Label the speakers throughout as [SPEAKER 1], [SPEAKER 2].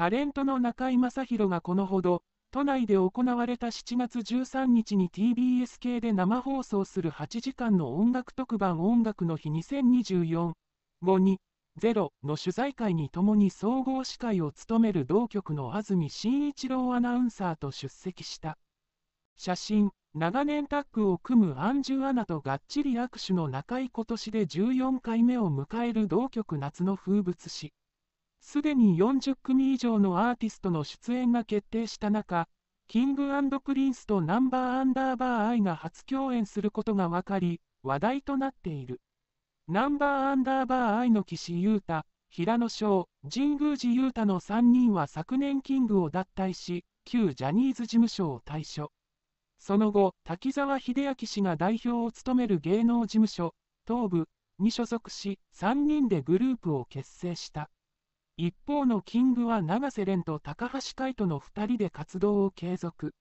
[SPEAKER 1] タレントの中居正広がこのほど、都内で行われた7月13日に TBS 系で生放送する8時間の音楽特番音楽の日2024、5 2 0の取材会に共に総合司会を務める同局の安住紳一郎アナウンサーと出席した。写真、長年タッグを組むアンジュアナとがっちり握手の中井今年で14回目を迎える同局夏の風物詩。すでに40組以上のアーティストの出演が決定した中、キングプリンスとナンバーアンダーバーアイが初共演することが分かり、話題となっている。ナンバーアンダーバーアイの岸優太、平野翔、神宮寺優太の3人は昨年キングを脱退し、旧ジャニーズ事務所を退所。その後、滝沢秀明氏が代表を務める芸能事務所、東部に所属し、3人でグループを結成した。一方のキングは永瀬廉と高橋海人の2人で活動を継続。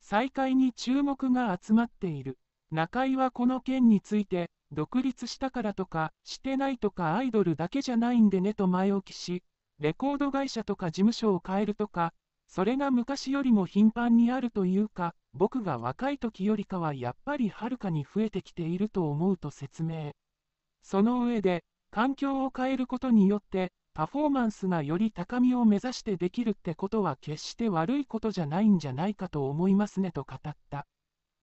[SPEAKER 1] 再開に注目が集まっている。中井はこの件について、独立したからとか、してないとかアイドルだけじゃないんでねと前置きし、レコード会社とか事務所を変えるとか、それが昔よりも頻繁にあるというか、僕が若い時よりかはやっぱりはるかに増えてきていると思うと説明。その上で、環境を変えることによって、パフォーマンスがより高みを目指してできるってことは決して悪いことじゃないんじゃないかと思いますねと語った。